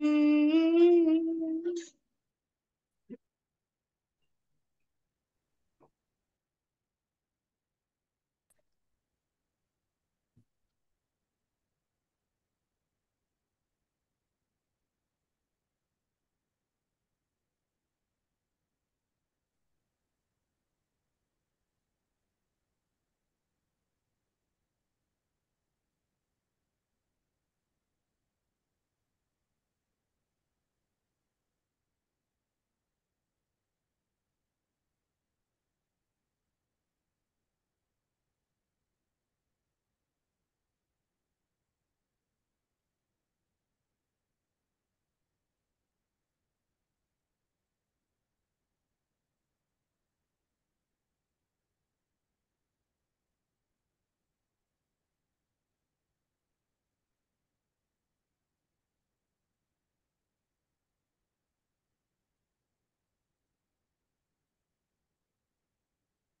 Mm-hmm.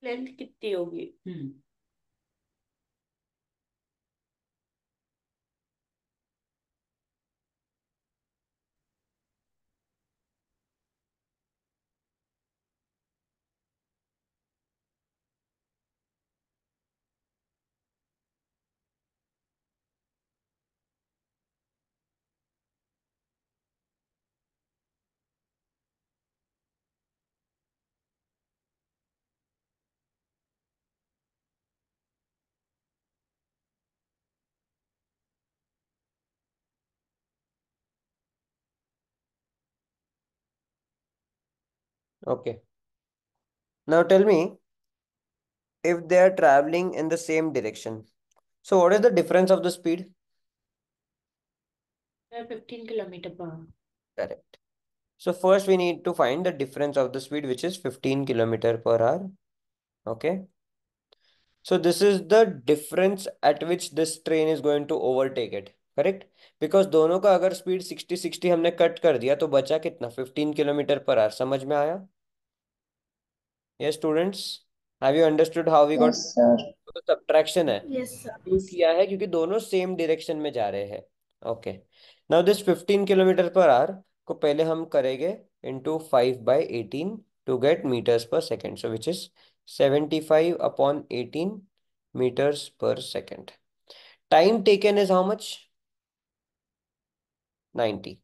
Length कितनी होगी hmm. Okay. Now tell me if they are traveling in the same direction. So what is the difference of the speed? 15 kilometer per hour. Correct. So first we need to find the difference of the speed which is 15 kilometer per hour. Okay. So this is the difference at which this train is going to overtake it. Correct because दोनों का अगर speed sixty sixty हमने cut कर दिया तो बचा कितना fifteen kilometer per are समझ में आया ये students have you understood how we got subtraction है yes, किया है क्योंकि दोनों सेम डिरेक्शन में जा रहे हैं okay now this fifteen kilometer per hour को पहले हम करेंगे into five by eighteen to get meters per second so which is seventy five upon eighteen meters per second time taken is how much ninety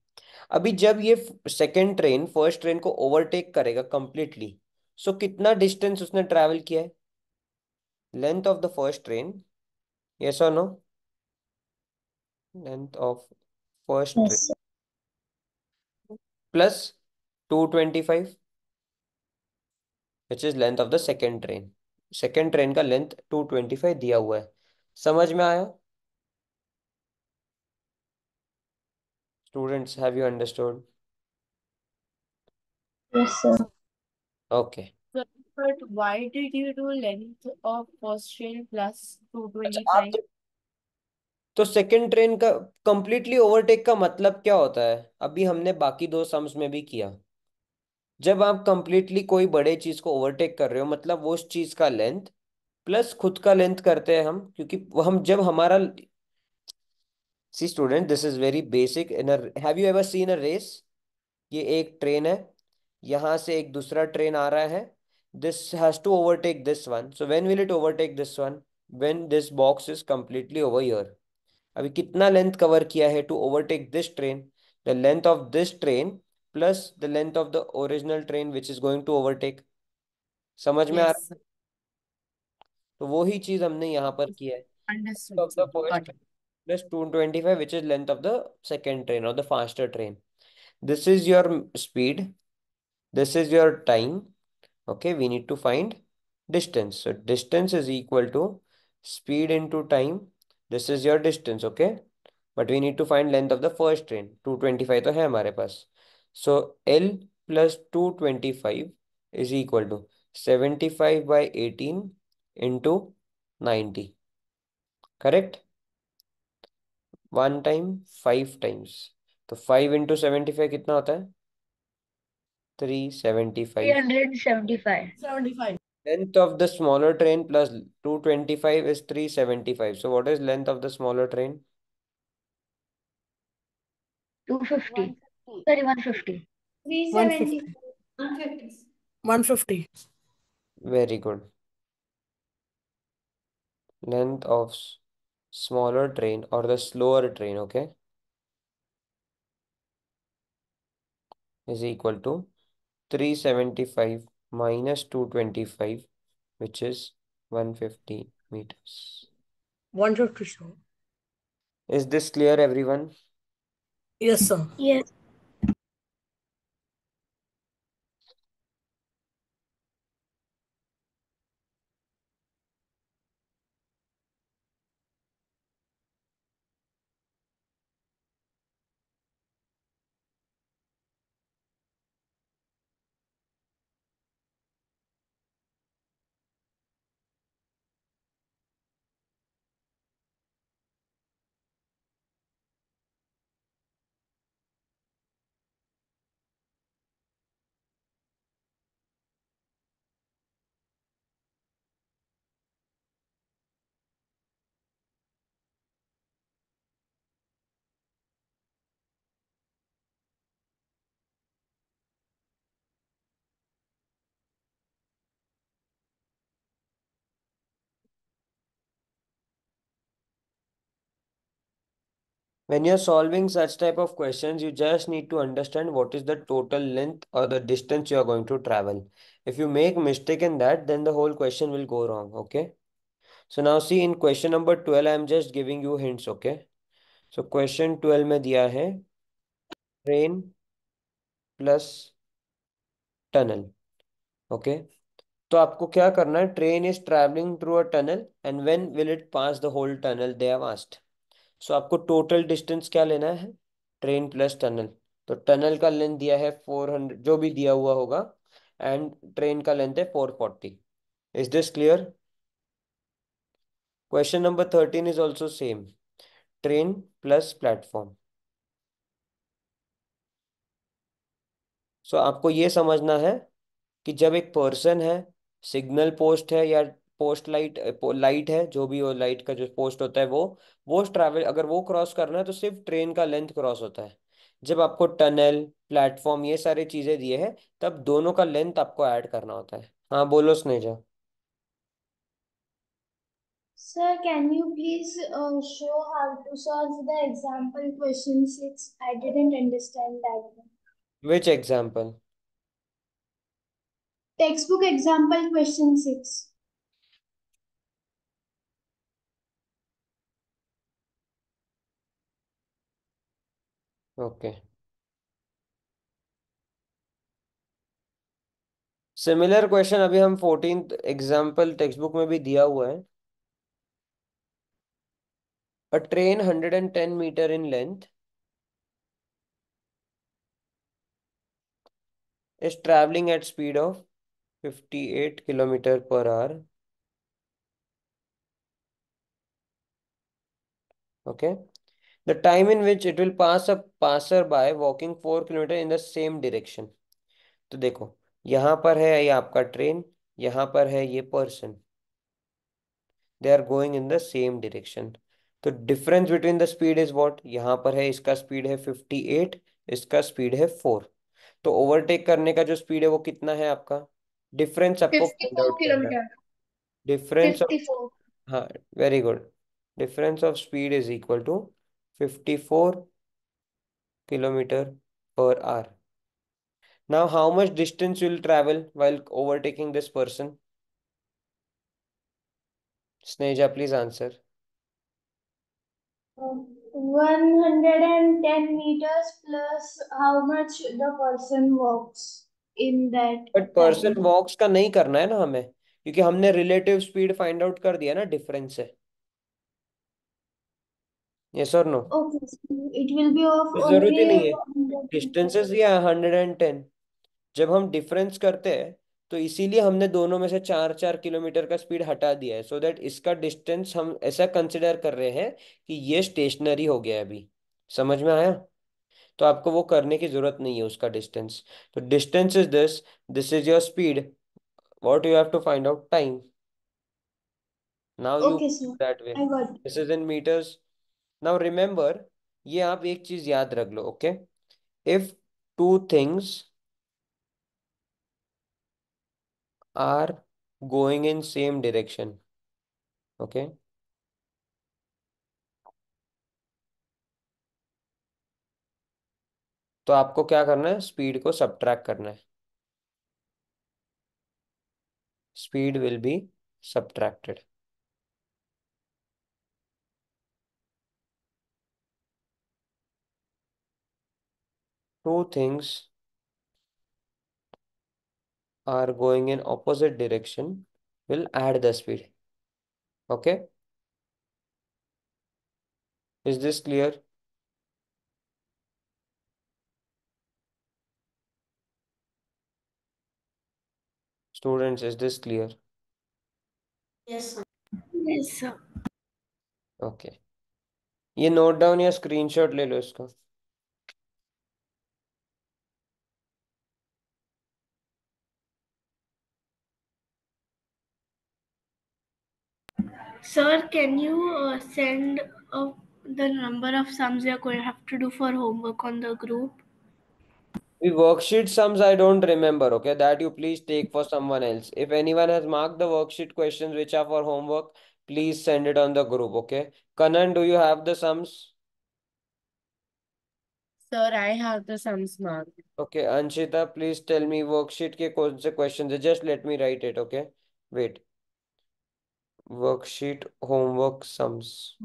अभी जब ये second train first train को overtake करेगा completely so so कितना distance उसने travel किया है length of the first train yes और no length of first train plus two twenty five which is length of the second train second train का length two twenty five दिया हुआ है समझ में आया Students, have you understood? Yes, sir. Okay. But why did you do length of first train plus 225? अच्छा, तो second train का कंप्लीटली ओवरटेक का मतलब क्या होता है अभी हमने बाकी दो सम्स में भी किया जब आप कंप्लीटली कोई बड़े चीज को ओवरटेक कर रहे हो मतलब वो उस चीज का लेंथ प्लस खुद का लेंथ करते हैं हम क्योंकि हम जब हमारा see student this is very basic in have you ever seen a race ये एक ट्रेन है यहाँ से एक दूसरा ट्रेन आ रहा है this has to overtake this one so when will it overtake this one when this box is completely over your अभी कितना लेंथ कवर किया है to overtake this train the length of this train plus the length of the original train which is going to overtake समझ में yes. आ रहा है तो वो ही चीज हमने यहाँ पर किया है plus 225 which is length of the second train or the faster train. This is your speed. This is your time. Okay, we need to find distance. So distance is equal to speed into time. This is your distance, okay? But we need to find length of the first train. 225 to hai So L plus 225 is equal to 75 by 18 into 90. Correct? One time five times तो five into seventy five कितना होता है three seventy five 375. 75. Length of the smaller train plus 225 is 375. So what is length of the smaller train? 250. Sorry, 150. 370. 150. 150. Very good. Length of smaller train or the slower train, okay, is equal to 375 minus 225, which is 150 meters. 150, sir. Is this clear, everyone? Yes, sir. Yes. when you're solving such type of questions you just need to understand what is the total length or the distance you are going to travel if you make mistake in that then the whole question will go wrong okay so now see in question number 12 i am just giving you hints okay so question 12 में दिया है train plus tunnel. Okay. तो आपको क्या करना है train is travelling through a tunnel and when will it pass the whole tunnel they asked. So so, आपको total distance क्या लेना है ट्रेन प्लस टनल तो टनल का लेंथ दिया है फोर हंड्रेड जो भी दिया हुआ होगा एंड ट्रेन का लेंथ है four forty is this clear question number thirteen is also same train plus platform so आपको ये समझना है कि जब एक पर्सन है सिग्नल पोस्ट है या पोस्ट लाइट लाइट है जो भी लाइट का जो पोस्ट होता है वो वो ट्रैवल अगर वो क्रॉस करना है तो सिर्फ ट्रेन का लेंथ क्रॉस होता है जब आपको टनल प्लेटफॉर्म ये सारे चीजें दिए हैं तब दोनों का लेंथ आपको ऐड करना होता है हाँ बोलो स्नेजा sir can you please show how to solve the example question six I didn't understand that which example textbook example question six okay similar question अभी हम फोर्टीन एग्जाम्पल टेक्स्ट बुक में भी दिया हुआ है a train hundred and ten meter in length is travelling at speed of fifty eight kilometer per hour Okay. Time in which it will pass a passer by walking four kilometer in the same direction तो देखो यहां पर है ये आपका train यहां पर है ये person they are going in the same direction तो difference between the speed is what यहां पर है इसका स्पीड है फिफ्टी एट इसका स्पीड है फोर तो ओवरटेक करने का जो स्पीड है वो कितना है आपका डिफरेंस आपको डिफरेंस ऑफ हाँ very good difference of speed is equal to 54 kilometer per hour now how much distance you'll travel while overtaking this person sneja please answer 110 meters plus how much the person walks in that but person walks का नहीं करना है ना हमें क्योंकि हमने relative speed find out कर दिया ना डिफरेंस है यस और no okay it will be of जरूरत ही नहीं है डिस्टेंसेस या हंड्रेड एंड टेन जब हम डिफरेंस करते हैं तो इसीलिए हमने दोनों में से चार चार किलोमीटर का स्पीड हटा दिया है सो so दैट इसका डिस्टेंस हम ऐसा कंसिडर कर रहे हैं कि ये स्टेशनरी हो गया अभी समझ में आया तो आपको वो करने की जरूरत नहीं है उसका डिस्टेंस तो distance is this this is your speed what you have to find out time now you that way this is in meters now remember ये आप एक चीज याद रख लो okay if two things are going in same direction okay तो आपको क्या करना है स्पीड को सब्ट्रैक्ट करना है speed will be subtracted two things are going in opposite direction will add the speed. Okay. Is this clear? Students, is this clear? Yes, sir. Yes, sir. Okay. You note down your screenshot. ले लो Sir, can you uh, send uh, the number of sums you're going to have to do for homework on the group? The worksheet sums I don't remember, okay? That you please take for someone else. If anyone has marked the worksheet questions which are for homework, please send it on the group, okay? Kanan, do you have the sums? Sir, I have the sums marked. Okay, Anshita, please tell me worksheet ke questions. Just let me write it, okay? Wait. Worksheet homework sums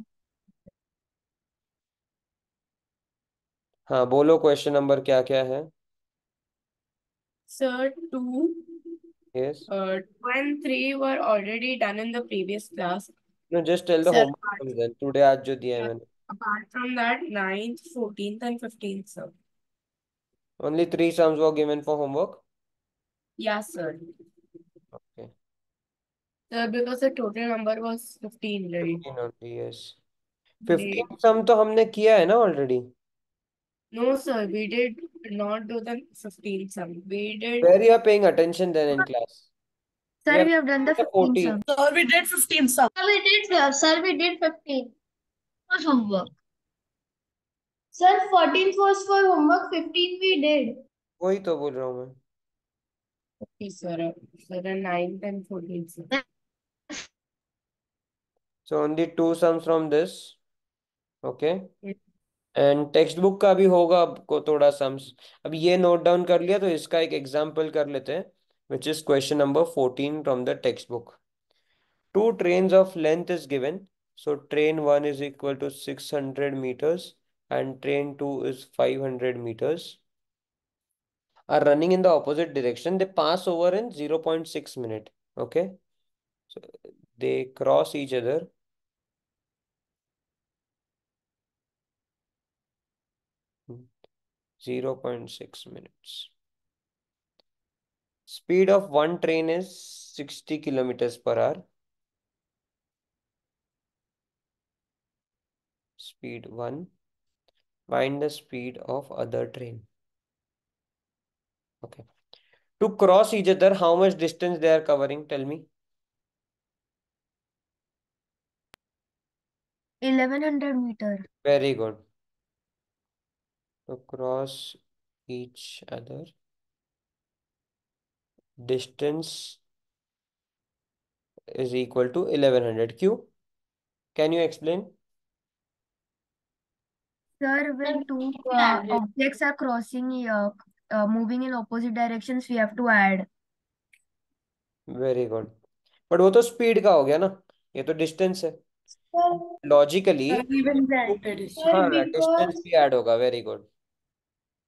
हाँ बोलो question number क्या क्या है sir two yes three were already done in the previous class no just tell the homework today आज जो दिया है मैंने apart from that ninth fourteenth and fifteenth sir only three sums were given for homework yes sir Uh, because the total number was 15, right? 15 only, yes. They, 15 sum तो हमने किया है ना already no, sir, we did not do the 15 sum. We did, where you are paying attention then in class Sir, Yeah, we have done the 15 14. sum. Sir, we did 15 sum. Sir, we did, uh, sir, we did 15 was homework. Sir, 14 was for homework, 15 we did. वही तो बोल रहा हूँ मैं okay, sir, uh, so the 9th and 14th sum. so only two sums from this okay and textbook का भी होगा आपको थोड़ा सम्स अब ये नोट डाउन कर लिया तो इसका एक एग्जाम्पल कर लेते हैं which is question number fourteen from the textbook two train of length is given so train one is equal to six hundred meters and train two is five hundred meters are running in the opposite direction they pass over in 0.6 minute okay so they cross each other 0.6 minutes. Speed of one train is 60 kilometers per hour. Speed 1. Find the speed of other train. Okay. To cross each other, how much distance they are covering? Tell me. 1100 meter. Very good. across each other distance is equal to 1100 q can you explain sir when two objects are crossing uh, uh, moving in opposite directions we have to add very good but वो तो speed का हो गया ना ये तो distance है logically हाँ डिस्टेंस भी ऐड होगा वेरी गुड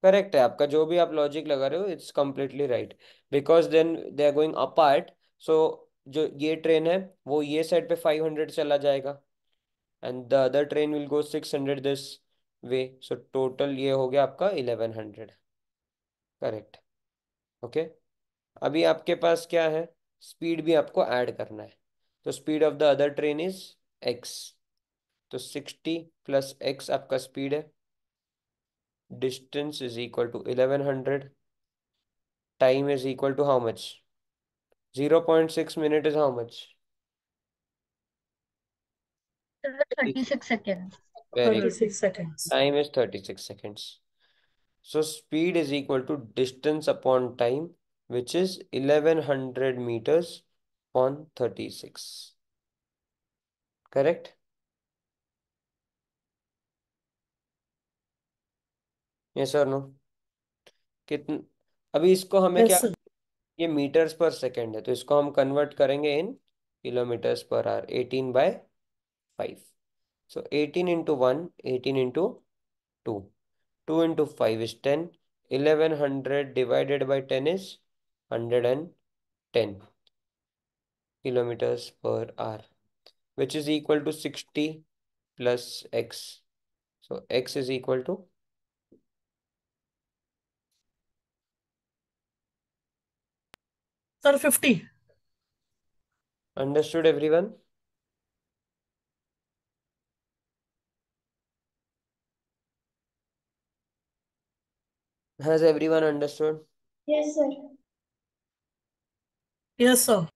करेक्ट है आपका जो भी आप लॉजिक लगा रहे हो it's completely right because then they are going apart so जो ये ट्रेन है वो ये साइड पे फाइव हंड्रेड चला जाएगा and the other train will go six hundred this way so total ये हो गया आपका इलेवन हंड्रेड करेक्ट ओके अभी आपके पास क्या है स्पीड भी आपको ऐड करना है तो speed of the other train is X तो सिक्सटी प्लस एक्स आपका स्पीड है distance is equal to 1100 time is equal to how much 0 0.6 minute is how much 36 seconds Very 36 seconds time is 36 seconds so speed is equal to distance upon time which is 1100 meters on 36 correct yes और no कितन अभी इसको हमें क्या ये metres per second है तो इसको हम कन्वर्ट करेंगे in kilometers per hour eighteen by five so eighteen into one eighteen into two two into five is ten eleven hundred divided by ten is hundred and ten kilometers per hour which is equal to sixty plus X so X is equal to Sir, 50. Understood, everyone? Has everyone understood? Yes, sir. Yes, sir.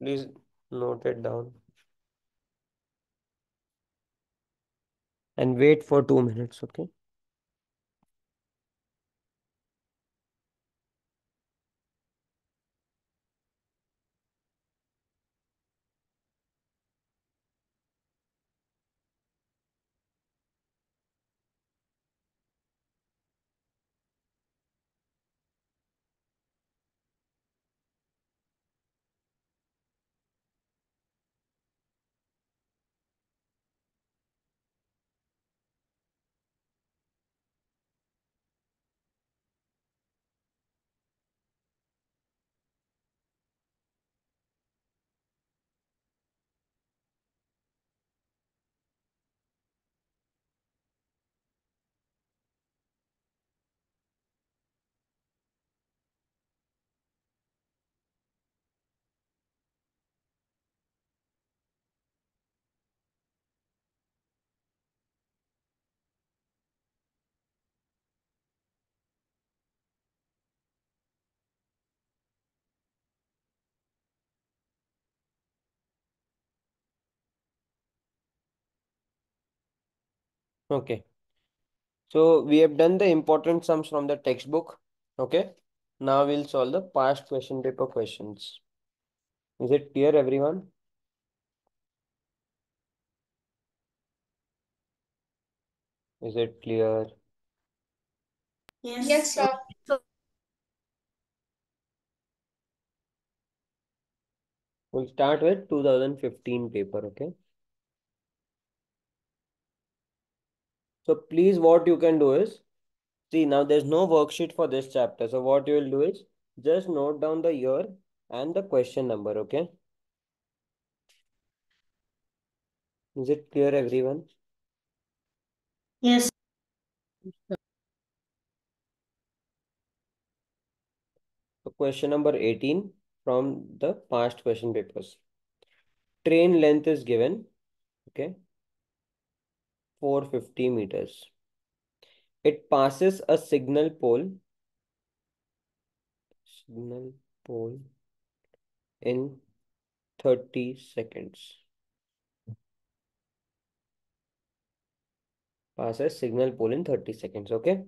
Please note it down. and wait for two minutes okay Okay. So we have done the important sums from the textbook. Okay. Now we'll solve the past question paper questions. Is it clear everyone? Is it clear? Yes, yes sir. We'll start with 2015 paper, okay? So please what you can do is, see now there's no worksheet for this chapter. So what you will do is just note down the year and the question number, okay? Is it clear everyone? Yes. So question number 18 from the past question papers. Train length is given, okay? Four fifty meters. It passes a signal pole, signal pole in 30 seconds. Passes signal pole in 30 seconds, okay?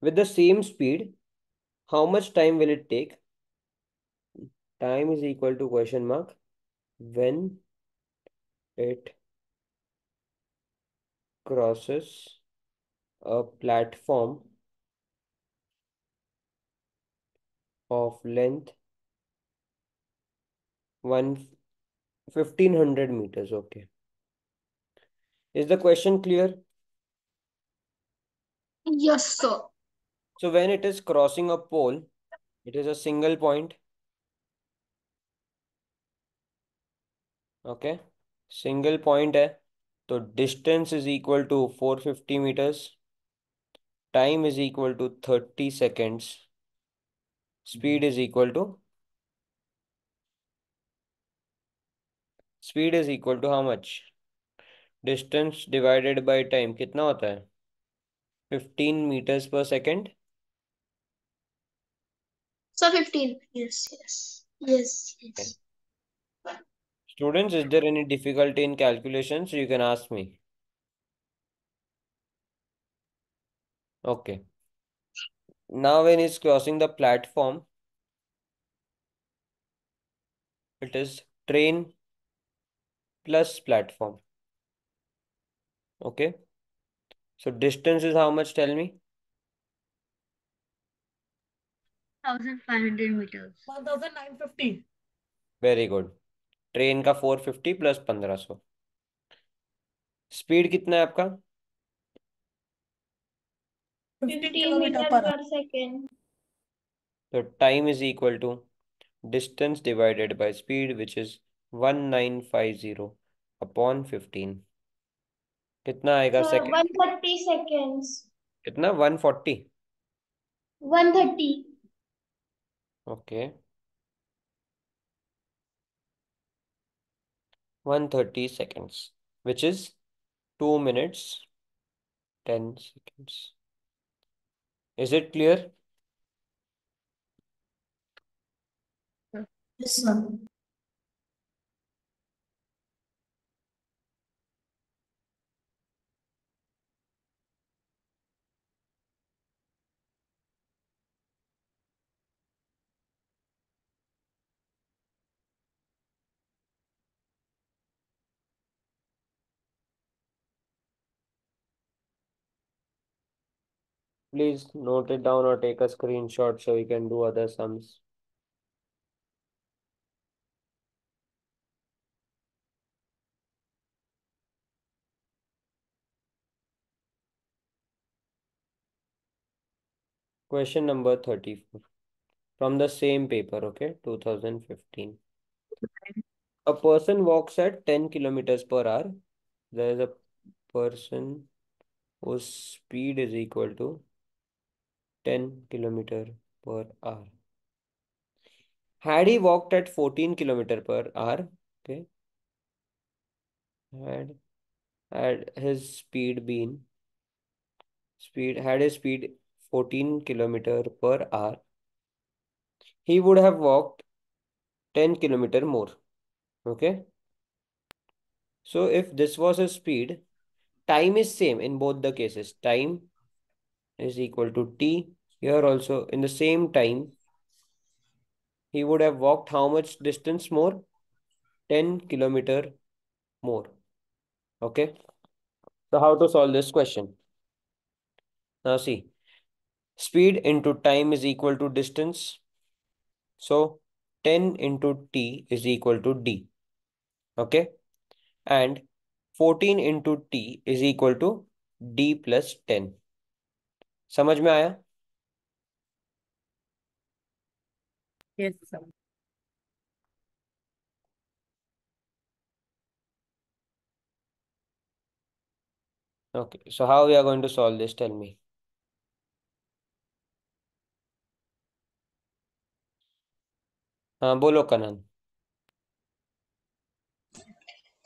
With the same speed, how much time will it take? Time is equal to question mark when it crosses a platform of length 1500 meters okay is the question clear yes sir so when it is crossing a pole it is a single point okay single point hai तो distance is equal to four fifty metres time is equal to thirty seconds speed is equal to speed is equal to how much distance divided by time कितना होता है fifteen metres per second sir fifteen yes yes yes Students, is there any difficulty in calculations? You can ask me. Okay. Now when it's crossing the platform, it is train plus platform. Okay. So distance is how much? Tell me. 1500 meters. 1950. Very good. Train का four fifty plus पंद्रह सौ speed कितना है आपका तो time is equal to distance divided by speed which is one nine five zero upon fifteen कितना आएगा हाँ, सेकेंड वन थर्टी सेकेंड्स कितना one forty one thirty okay okay. 130 seconds, which is 2 minutes 10 seconds. Is it clear? Yes, sir. please note it down or take a screenshot so we can do other sums. Question number 34 from the same paper, okay, 2015. A person walks at 10 kilometers per hour. There is a person whose speed is equal to 10 kilometer per hour. Had he walked at 14 kilometer per hour, okay, had, had his speed been, speed, had his speed 14 kilometer per hour, he would have walked 10 kilometer more, okay. So if this was his speed, time is same in both the cases. Time is equal to t. Here also in the same time, he would have walked how much distance more? 10 kilometer more. Okay. So how to solve this question? Now see, speed into time is equal to distance. So 10 into t is equal to d. Okay. And 14 into t is equal to d plus 10. समझ में आया yes, Okay, so how we are going to solve this? Tell me. हाँ बोलो Kanan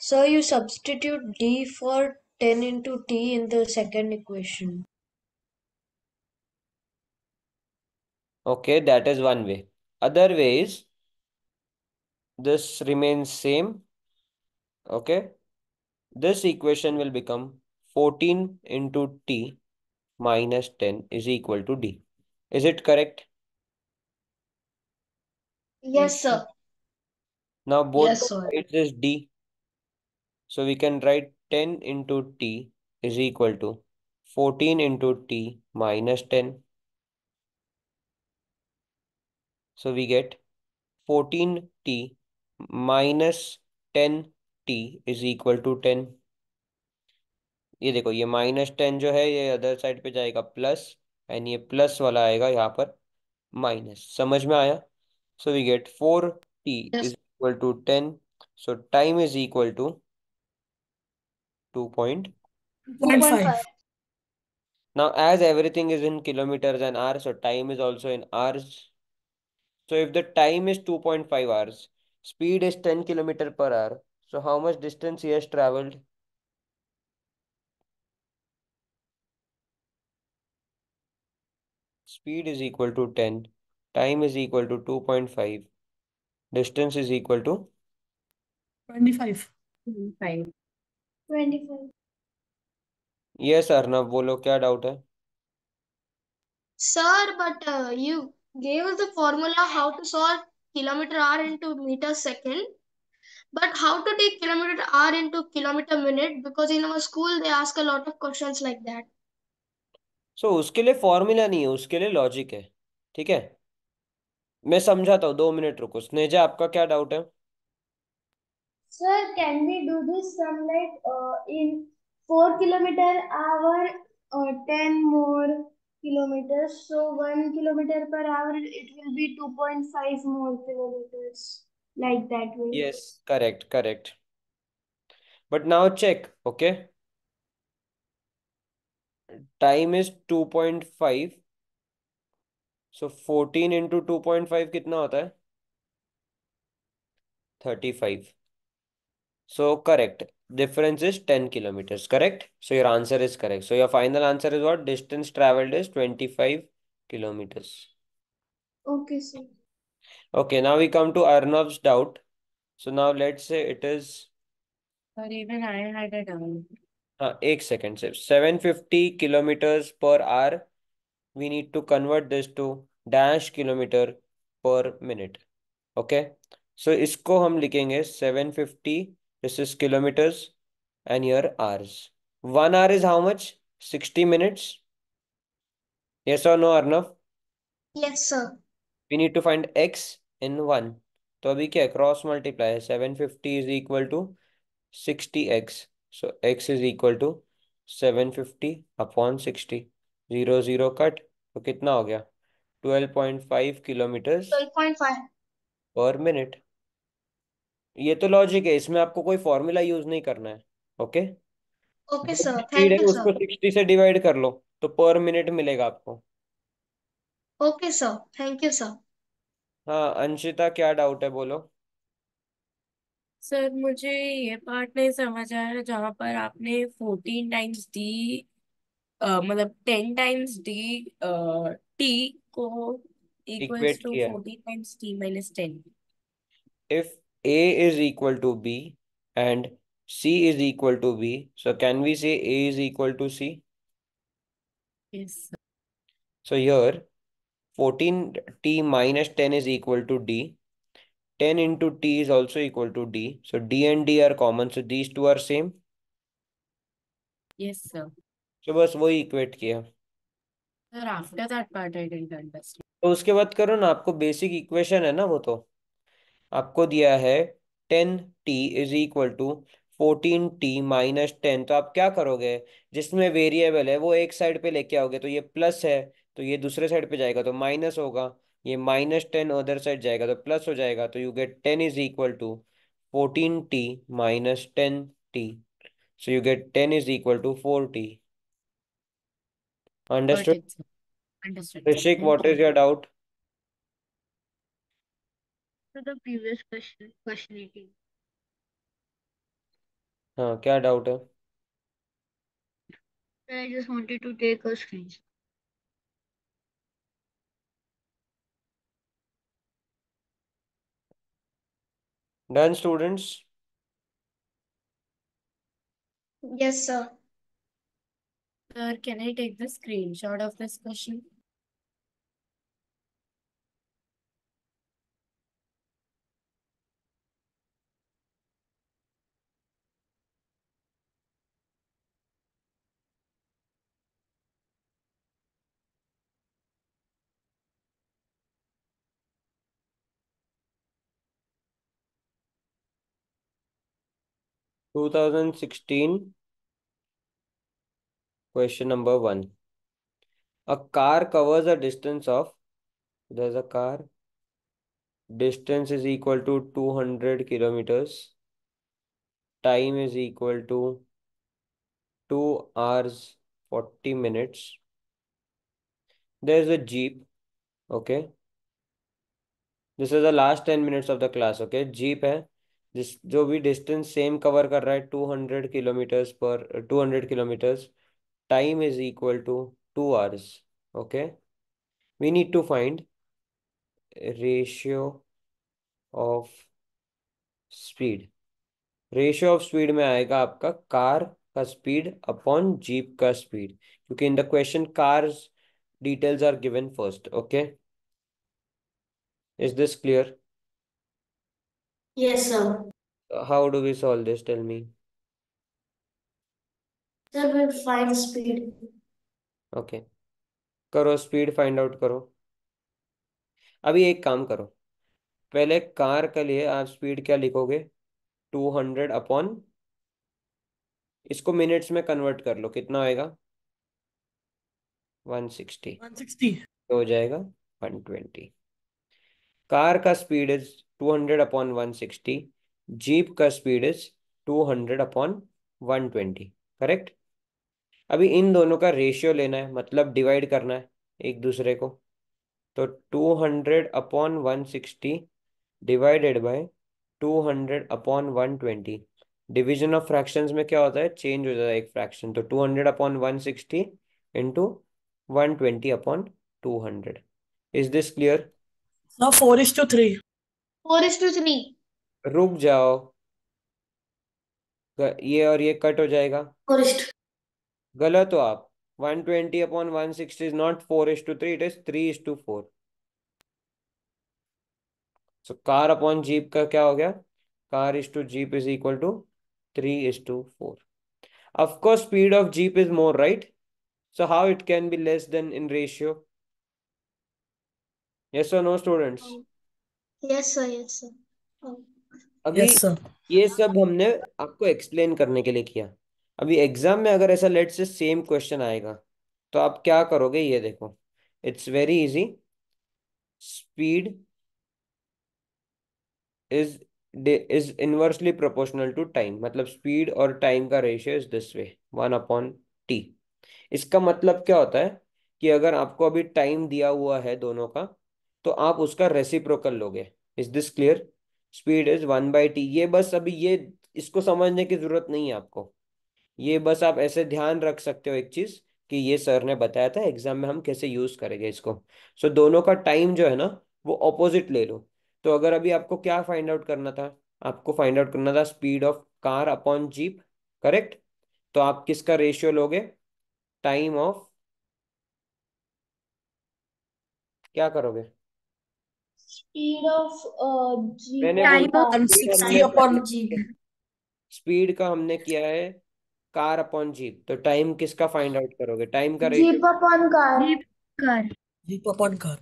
So you substitute d for 10 into t in the second equation. Okay, that is one way. Other way is this remains same. Okay, this equation will become 14 into t minus 10 is equal to d. Is it correct? Yes, sir. Now both yes, sir. it is d. So we can write 10 into t is equal to 14 into t minus 10 So we get 14t minus 10t is equal to 10. ये देखो ये minus ten जो है ये other side पे जाएगा plus and ये plus वाला आएगा यहाँ पर माइनस समझ में आया so we get four T is equal to ten so time is equal to two point Now, as everything is in kilometers an hour, so time is also in hours. So if the time is 2.5 hours, speed is 10 km per hour. So how much distance he has traveled? Speed is equal to 10. Time is equal to 2.5. Distance is equal to? 25. 25. 25. Yes, Arnav, बोलो क्या doubt है sir but you gave us the formula how to solve kilometer r into meter second but how to take kilometer r into kilometer minute because in our school they ask a lot of questions like that so उसके लिए formula नहीं है उसके लिए logic hai ठीक है मैं समझाता हूँ दो मिनट रुको स्नेजा आपका क्या डाउट है sir can we do this some like in four kilometre hour ten more kilometers so 1 kilometer per hour it will be 2.5 more kilometers like that way yes correct correct but now check okay time is 2.5 so 14 into 2.5 कितना होता है 35 so correct difference is 10 kilometers, correct? So your answer is correct. So your final answer is what? Distance traveled is 25 kilometers. Okay, sir. Okay, now we come to Arnav's doubt. So now let's say it is... Or even I had a doubt. Uh, eight seconds. 750 kilometers per hour. We need to convert this to dash kilometer per minute. Okay. So इसको हम लिखेंगे 750 This is kilometers and here hours. One hour is how much? 60 minutes. Yes or no, Arnav? Yes, sir. We need to find x in 1. तो अभी क्या cross multiply seven fifty is equal to sixty X so X is equal to seven fifty upon sixty zero zero cut तो कितना हो गया twelve point five kilometre per minute ये तो logic है इसमें आपको कोई फॉर्मूला यूज नहीं करना है okay okay sir thank you उसको सर सिक्सटी से डिवाइड कर लो तो पर मिनट मिलेगा आपको okay sir thank you sir हाँ अंशिता क्या डाउट है बोलो सर मुझे ये पार्ट नहीं समझ आया जहाँ पर आपने फोर्टीन टाइम्स डी मतलब टेन टाइम्स डी टी को equals to fourteen times T minus ten if A is equal to B and C is equal to B. So can we say A is equal to C? Yes. So here 14t minus 10 is equal to D. 10 into t is also equal to D. So D and D are common. So these two are same. Yes, sir. So बस वही equate kiya sir after that part i didn't understand तो उसके बाद करो ना आपको basic equation है ना वो तो आपको दिया है ten T is equal to fourteen T minus ten तो आप क्या करोगे जिसमें वेरिएबल है वो एक साइड पे लेके आओगे तो ये प्लस है तो ये दूसरे साइड पे जाएगा तो माइनस होगा ये माइनस टेन अदर साइड जाएगा तो प्लस हो जाएगा तो you get ten is equal to fourteen T minus ten T so you get ten is equal to four T understood Rishik what is your doubt to the previous question question 18 हाँ क्या doubt है Sir, I just wanted to take a screenshot. Done, students? Yes, sir. Sir, can I take the screenshot of this question? 2016 question number 1 a car covers a distance of there's a car distance is equal to 200 kilometers time is equal to 2 hours 40 minutes there's a jeep okay this is the last 10 minutes of the class okay jeep hai जिस जो भी distance same cover कर रहा है two hundred kilometres पर two hundred kilometres time is equal to two hours okay we need to find ratio of speed ratio of speed में आएगा आपका कार का स्पीड अपॉन जीप का स्पीड क्योंकि in the question car's details are given first okay is this clear Yes, sir. How do we solve this? Tell me. Sir, we'll find speed. okay. करो speed find out करो अभी एक काम करो पहले car के लिए आप स्पीड क्या लिखोगे टू हंड्रेड अपॉन इसको मिनट्स में कन्वर्ट कर लो कितना आएगा वन सिक्सटी वन सिक्सटी हो जाएगा वन ट्वेंटी कार का speed is 200 upon sixty jeep का speed is 200 upon twenty correct अभी इन दोनों का रेशियो लेना है मतलब डिवाइड करना है एक दूसरे को तो 200 upon sixty divided by 200 upon twenty division of fractions में क्या होता है चेंज हो जाता है एक फ्रैक्शन तो 200 upon one sixty into twenty upon hundred is this clear ना four is to three four is to three रुक जाओ ये और ये कट हो जाएगा गलत हो आप twenty upon 160 is not four is to three it is three is to four so car upon jeep का क्या हो गया car is to jeep is equal to three is to four of course speed of jeep is more right so how it can be less than in ratio yes or no students yes sir yes sir oh. अभी yes, sir. ये सब हमने आपको explain करने के लिए किया अभी एग्जाम में अगर ऐसा लेट से सेम क्वेश्चन आएगा तो आप क्या करोगे ये देखो it's very easy speed is is inversely proportional to time मतलब स्पीड और टाइम का ratio is this way one upon T इसका मतलब क्या होता है कि अगर आपको अभी टाइम दिया हुआ है दोनों का तो आप उसका रेसिप्रोकल लोगे is this clear speed is one by T ये बस अभी ये इसको समझने की जरूरत नहीं है आपको ये बस आप ऐसे ध्यान रख सकते हो एक चीज कि ये सर ने बताया था एग्जाम में हम कैसे यूज करेंगे इसको सो so, दोनों का टाइम जो है ना वो ऑपोजिट ले लो तो अगर अभी आपको क्या फाइंड आउट करना था आपको फाइंड आउट करना था speed of car upon jeep correct तो आप किसका रेशियो लोगे टाइम ऑफ क्या करोगे speed of G time of upon G speed का हमने किया है कार अपॉन जीप तो टाइम किसका फाइंड आउट करोगे टाइम का jeep upon car jeep car jeep upon car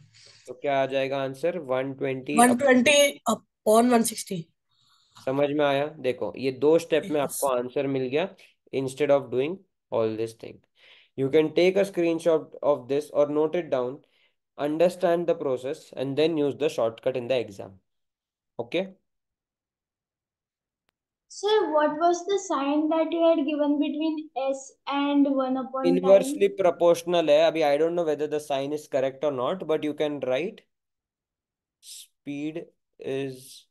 तो क्या आ जाएगा आंसर 120 120 अपॉन 160 समझ में आया देखो ये दो स्टेप में आपको आंसर मिल गया instead of doing all this thing you can take a screenshot of this और note it down understand the process and then use the shortcut in the exam. Okay. Sir, what was the sign that you had given between S and 1 upon Inversely proportional hai. Eh? Abhi, I don't know whether the sign is correct or not, but you can write speed is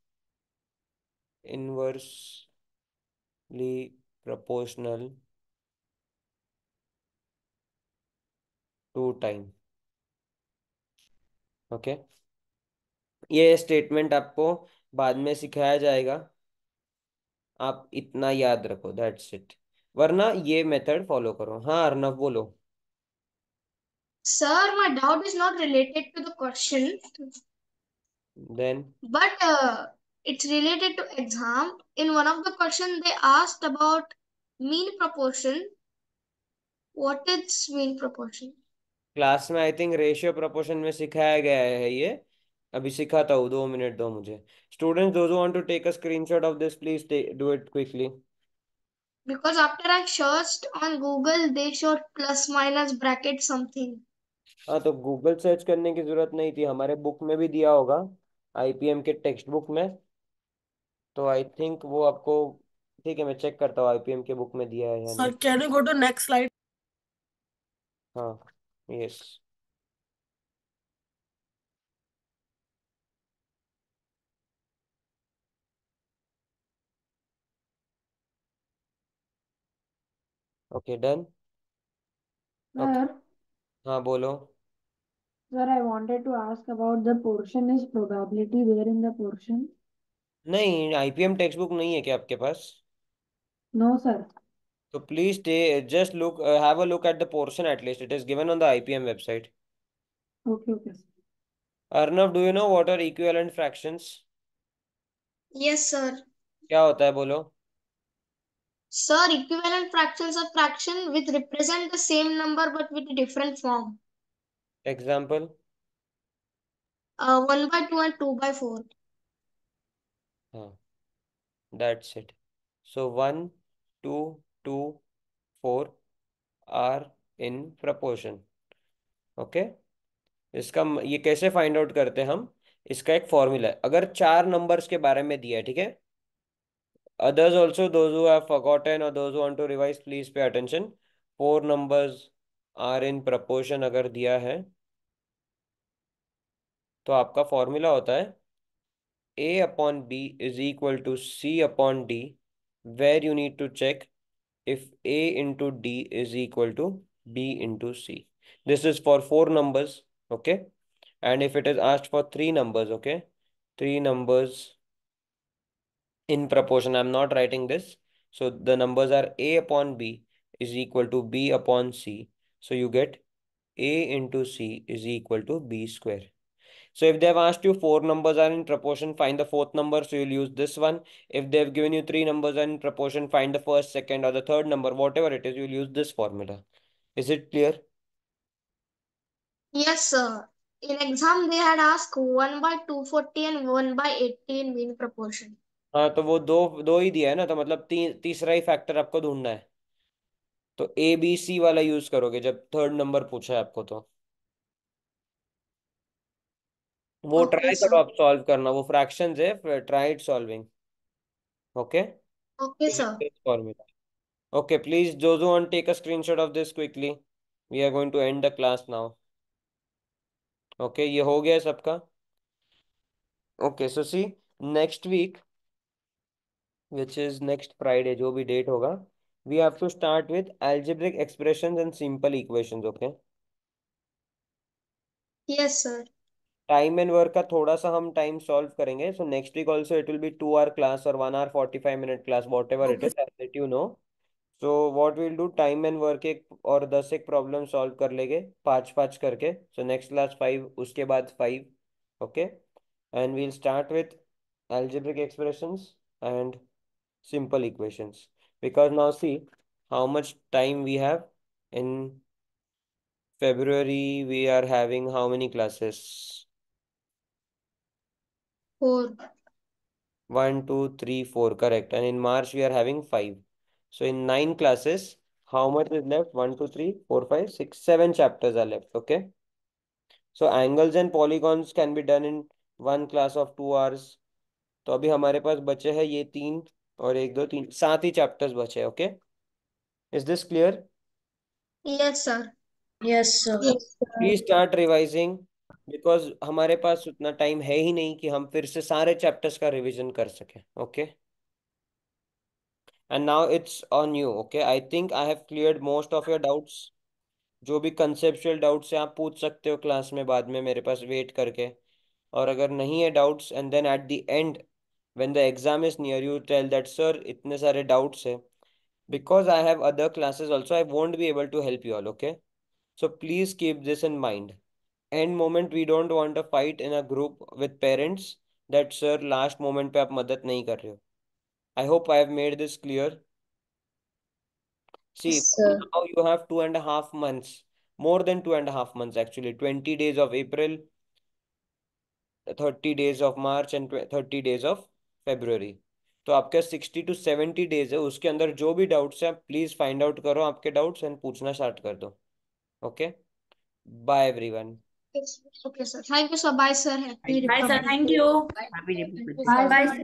inversely proportional to time. Okay ये statement आपको बाद में सिखाया जाएगा आप इतना याद रखो दैट्स इट वरना ये मेथड फॉलो करो हाँ अर्नव बोलो sir my doubt is not related to the question then but it's related to exam in one of the question they asked about mean proportion what is mean proportion class में I think ratio proportion में सिखाया गया है ये अभी सिखाता हूँ दो मिनट दो मुझे स्टूडेंट दो want to take a screenshot of this please do it quickly Because after I searched on Google, they showed plus minus bracket something. हाँ तो गूगल सर्च करने की जरूरत नहीं थी हमारे बुक में भी दिया होगा आईपीएम के टेक्स्ट बुक में तो आई थिंक वो आपको ठीक है मैं चेक करता हूँ आईपीएम के बुक में दिया है या नहीं। Sir can you go to next slide हाँ Yes. Okay, done. हाँ बोलो sir I wanted to ask about the portion is probability where in the portion नहीं आईपीएम टेक्स्ट बुक नहीं है क्या आपके पास no no, sir So please stay, just look, uh, have a look at the portion at least. It is given on the IPM website. Okay, okay. Arnav, do you know what are equivalent fractions? Yes, sir. क्या होता Sir, equivalent fractions are fraction which represent the same number but with a different form. Example. Uh, 1 by 2 and 2 by 4. हाँ that's it. So one, two. Two four are in proportion okay इसका ये कैसे find out करते हैं हम इसका एक formula है अगर चार नंबर्स के बारे में दिया है ठीक है अदर्स ऑल्सो दोन और want to revise please pay attention four numbers are in proportion अगर दिया है तो आपका फॉर्मूला होता है A upon B is equal to C upon D where you need to check if A into D is equal to B into C. This is for four numbers, okay? And if it is asked for three numbers, okay? Three numbers in proportion. I'm not writing this. So the numbers are A upon B is equal to B upon C. So you get A into C is equal to B square. So if they've asked you four numbers are in proportion, find the fourth number. So you'll use this one. If they've given you three numbers are in proportion, find the first, second or the third number, whatever it is, you'll use this formula. Is it clear? Yes, sir. In exam, they had asked 1 by 240 and 1 by 80 in mean proportion. हाँ तो वो दो दो ही दिया है ना तो मतलब ती, तीसरा ही फैक्टर आपको ढूंढना है तो ए बी सी वाला यूज करोगे जब थर्ड नंबर पूछा है आपको तो वो ट्राई करो आप सॉल्व करना वो फ्रैक्शंस है try it solving okay okay sir formula okay please जो जो one take a screenshot of this quickly we are going to end the class now okay ये हो गया सबका okay so see next week which is next Friday जो भी date होगा we have to start with algebraic expressions and simple equations okay yes sir time and work का थोड़ा सा हम टाइम सॉल्व करेंगे so next week also it will be two hour class और one hour forty five minute class whatever it is let you know so what will do time and work एक और दस एक problem solve कर लेंगे पाँच पाँच करके सो नेक्स्ट क्लास फाइव उसके बाद five okay and we'll start with algebraic expression and simple equations because now see how much time we have in February we are having how many classes Four. One, two, three, four. Correct. And in March, we are having five. So in nine classes, how much is left? One, two, three, four, five, six, seven chapters are left. Okay. So angles and polygons can be done in one class of two hours तो अभी हमारे पास बचे हैं ये तीन और एक दो तीन सात ही चैप्टर्स बचे हैं okay is this clear yes sir yes sir please start revising because हमारे पास उतना टाइम है ही नहीं कि हम फिर से सारे चैप्टर्स का रिविजन कर सकें okay and now it's on you okay I think I have clear most of your doubts जो भी कंसेप्चुअल डाउट्स हैं आप पूछ सकते हो क्लास में बाद में मेरे पास वेट करके और अगर नहीं है doubts and then at the end when the exam is near you tell that sir इतने सारे डाउट्स है because I have other classes also I want be able to help you all okay so please keep this in mind and moment we don't want a fight in a group with parents that sir last moment पे आप मदद नहीं कर रहे हो I hope I have made this clear see now you have two and half months more than two and half months actually twenty days of April thirty days of March and thirty days of February तो आपके sixty two seventy days है उसके अंदर जो भी doubts हैं आप please find out करो आपके डाउट्स एंड पूछना स्टार्ट कर दो okay bye everyone okay sir thank you sir bye sir bye sir thank you bye sir